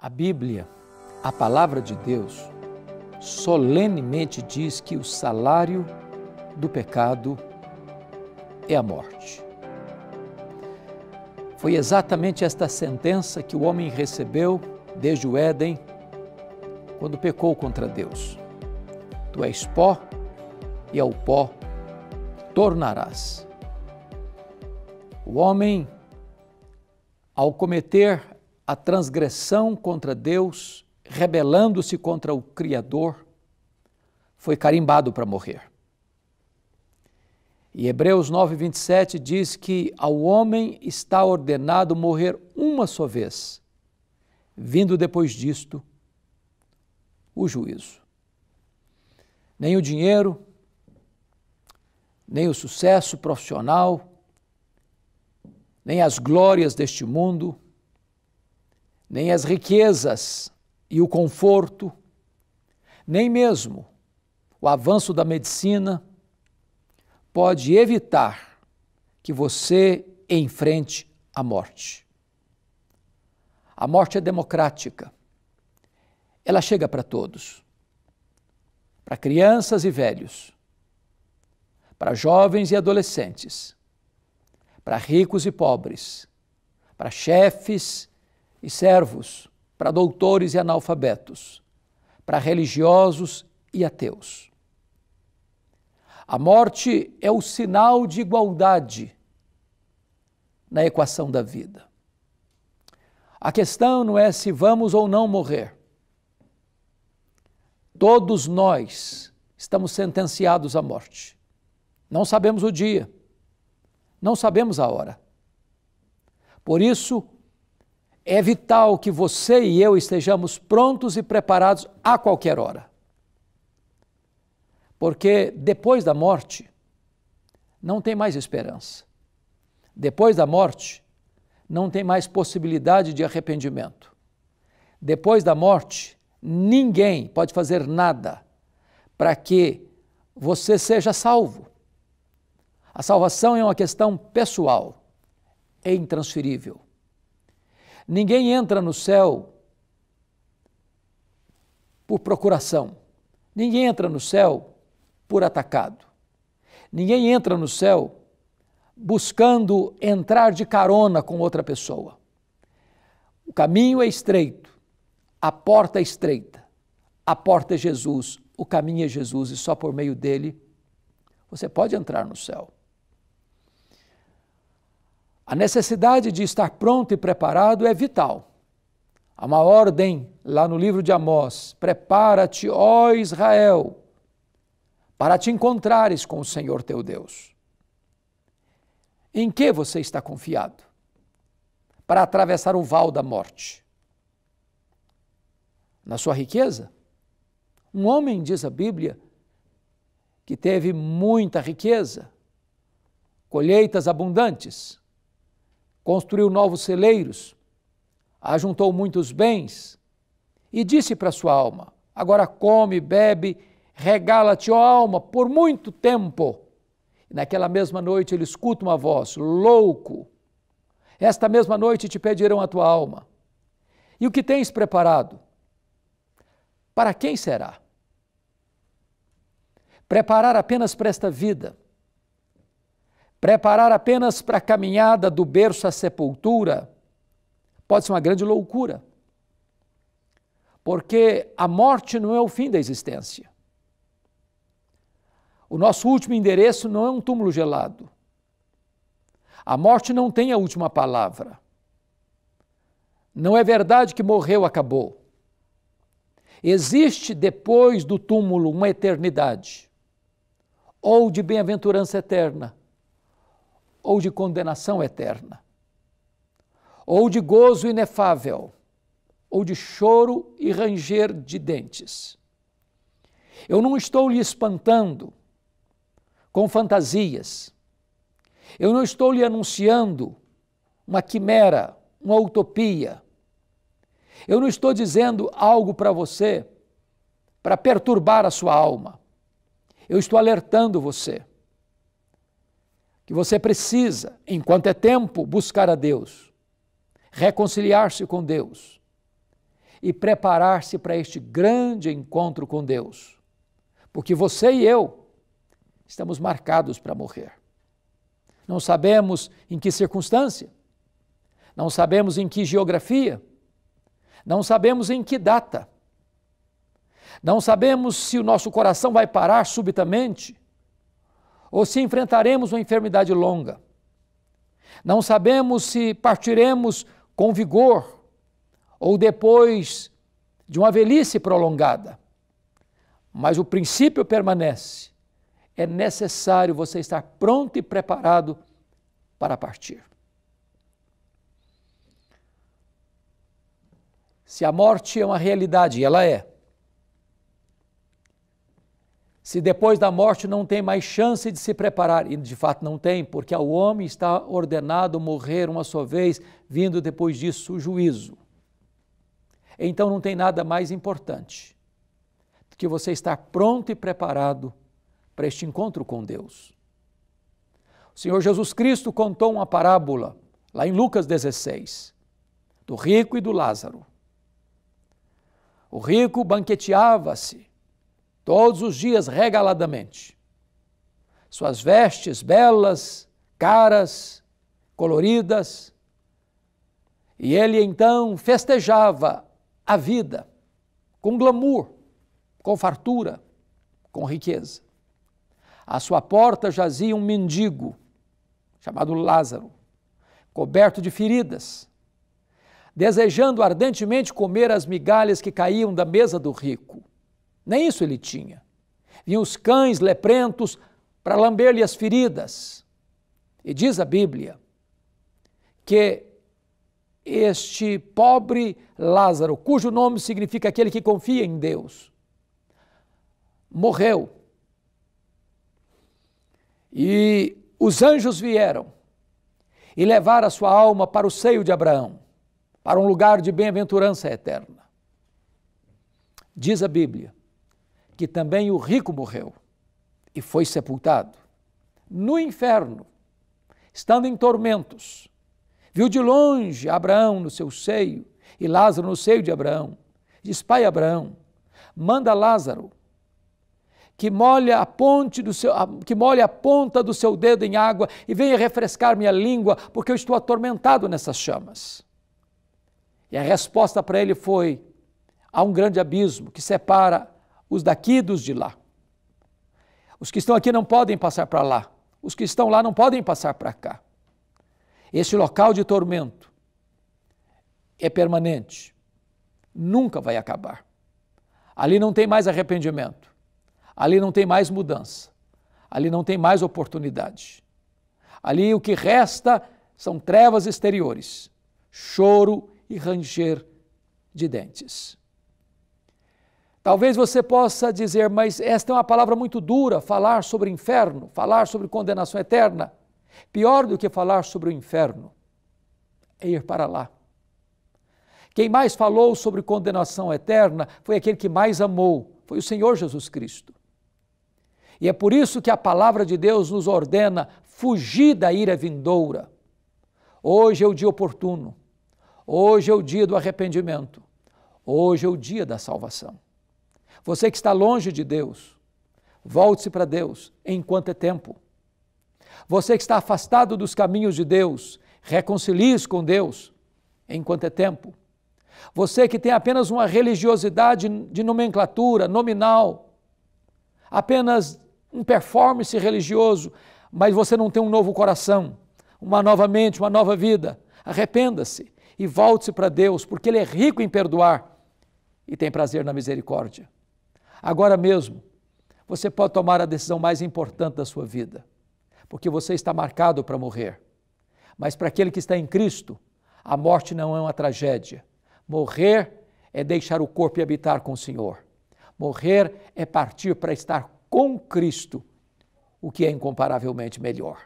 A Bíblia, a palavra de Deus, solenemente diz que o salário do pecado é a morte. Foi exatamente esta sentença que o homem recebeu desde o Éden, quando pecou contra Deus. Tu és pó e ao pó tornarás. O homem, ao cometer a transgressão contra Deus, rebelando-se contra o Criador, foi carimbado para morrer. E Hebreus 9, 27 diz que ao homem está ordenado morrer uma só vez, vindo depois disto o juízo. Nem o dinheiro, nem o sucesso profissional, nem as glórias deste mundo, nem as riquezas e o conforto, nem mesmo o avanço da medicina pode evitar que você enfrente a morte. A morte é democrática. Ela chega para todos. Para crianças e velhos. Para jovens e adolescentes. Para ricos e pobres. Para chefes e servos, para doutores e analfabetos, para religiosos e ateus. A morte é o sinal de igualdade na equação da vida. A questão não é se vamos ou não morrer. Todos nós estamos sentenciados à morte. Não sabemos o dia, não sabemos a hora. Por isso, é vital que você e eu estejamos prontos e preparados a qualquer hora. Porque depois da morte, não tem mais esperança. Depois da morte, não tem mais possibilidade de arrependimento. Depois da morte, ninguém pode fazer nada para que você seja salvo. A salvação é uma questão pessoal, é intransferível. Ninguém entra no céu por procuração. Ninguém entra no céu por atacado. Ninguém entra no céu buscando entrar de carona com outra pessoa. O caminho é estreito, a porta é estreita. A porta é Jesus, o caminho é Jesus e só por meio dele você pode entrar no céu. A necessidade de estar pronto e preparado é vital. Há uma ordem lá no livro de Amós: prepara-te, ó Israel, para te encontrares com o Senhor teu Deus. Em que você está confiado? Para atravessar o val da morte. Na sua riqueza? Um homem, diz a Bíblia, que teve muita riqueza, colheitas abundantes construiu novos celeiros, ajuntou muitos bens e disse para sua alma: Agora come, bebe, regala-te, ó alma, por muito tempo. E naquela mesma noite ele escuta uma voz: Louco, esta mesma noite te pedirão a tua alma. E o que tens preparado? Para quem será? Preparar apenas para esta vida Preparar apenas para a caminhada do berço à sepultura pode ser uma grande loucura. Porque a morte não é o fim da existência. O nosso último endereço não é um túmulo gelado. A morte não tem a última palavra. Não é verdade que morreu, acabou. Existe depois do túmulo uma eternidade, ou de bem-aventurança eterna, ou de condenação eterna, ou de gozo inefável, ou de choro e ranger de dentes. Eu não estou lhe espantando com fantasias. Eu não estou lhe anunciando uma quimera, uma utopia. Eu não estou dizendo algo para você para perturbar a sua alma. Eu estou alertando você que você precisa, enquanto é tempo, buscar a Deus, reconciliar-se com Deus e preparar-se para este grande encontro com Deus, porque você e eu estamos marcados para morrer. Não sabemos em que circunstância, não sabemos em que geografia, não sabemos em que data, não sabemos se o nosso coração vai parar subitamente ou se enfrentaremos uma enfermidade longa. Não sabemos se partiremos com vigor ou depois de uma velhice prolongada. Mas o princípio permanece. É necessário você estar pronto e preparado para partir. Se a morte é uma realidade, ela é se depois da morte não tem mais chance de se preparar, e de fato não tem, porque ao homem está ordenado morrer uma só vez, vindo depois disso o juízo. Então não tem nada mais importante do que você estar pronto e preparado para este encontro com Deus. O Senhor Jesus Cristo contou uma parábola, lá em Lucas 16, do rico e do Lázaro. O rico banqueteava-se todos os dias regaladamente. Suas vestes belas, caras, coloridas. E ele então festejava a vida com glamour, com fartura, com riqueza. À sua porta jazia um mendigo chamado Lázaro, coberto de feridas, desejando ardentemente comer as migalhas que caíam da mesa do rico. Nem isso ele tinha. Vinham os cães leprentos para lamber-lhe as feridas. E diz a Bíblia que este pobre Lázaro, cujo nome significa aquele que confia em Deus, morreu. E os anjos vieram e levaram a sua alma para o seio de Abraão, para um lugar de bem-aventurança eterna. Diz a Bíblia que também o rico morreu e foi sepultado. No inferno, estando em tormentos, viu de longe Abraão no seu seio e Lázaro no seio de Abraão. Diz: Pai Abraão, manda Lázaro que molhe a ponte do seu, que molhe a ponta do seu dedo em água e venha refrescar minha língua, porque eu estou atormentado nessas chamas. E a resposta para ele foi: há um grande abismo que separa os daqui e dos de lá. Os que estão aqui não podem passar para lá, os que estão lá não podem passar para cá. Esse local de tormento é permanente, nunca vai acabar. Ali não tem mais arrependimento, ali não tem mais mudança, ali não tem mais oportunidade. Ali o que resta são trevas exteriores, choro e ranger de dentes. Talvez você possa dizer, mas esta é uma palavra muito dura, falar sobre inferno, falar sobre condenação eterna. Pior do que falar sobre o inferno é ir para lá. Quem mais falou sobre condenação eterna foi aquele que mais amou, foi o Senhor Jesus Cristo. E é por isso que a palavra de Deus nos ordena fugir da ira vindoura. Hoje é o dia oportuno, hoje é o dia do arrependimento, hoje é o dia da salvação. Você que está longe de Deus, volte-se para Deus enquanto é tempo. Você que está afastado dos caminhos de Deus, reconcilie-se com Deus enquanto é tempo. Você que tem apenas uma religiosidade de nomenclatura, nominal, apenas um performance religioso, mas você não tem um novo coração, uma nova mente, uma nova vida, arrependa-se e volte-se para Deus, porque Ele é rico em perdoar e tem prazer na misericórdia. Agora mesmo, você pode tomar a decisão mais importante da sua vida, porque você está marcado para morrer. Mas para aquele que está em Cristo, a morte não é uma tragédia. Morrer é deixar o corpo e habitar com o Senhor. Morrer é partir para estar com Cristo, o que é incomparavelmente melhor.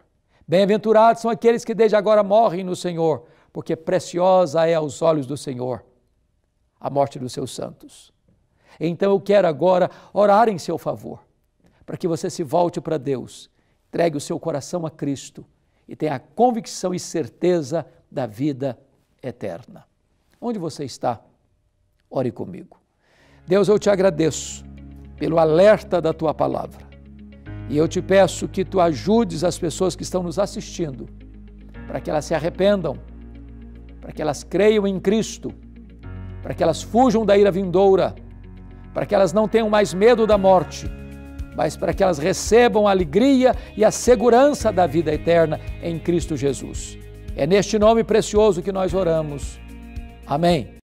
Bem-aventurados são aqueles que desde agora morrem no Senhor, porque preciosa é aos olhos do Senhor a morte dos seus santos. Então eu quero agora orar em seu favor, para que você se volte para Deus, entregue o seu coração a Cristo e tenha a convicção e certeza da vida eterna. Onde você está? Ore comigo. Deus, eu te agradeço pelo alerta da tua palavra. E eu te peço que tu ajudes as pessoas que estão nos assistindo, para que elas se arrependam, para que elas creiam em Cristo, para que elas fujam da ira vindoura para que elas não tenham mais medo da morte, mas para que elas recebam a alegria e a segurança da vida eterna em Cristo Jesus. É neste nome precioso que nós oramos. Amém.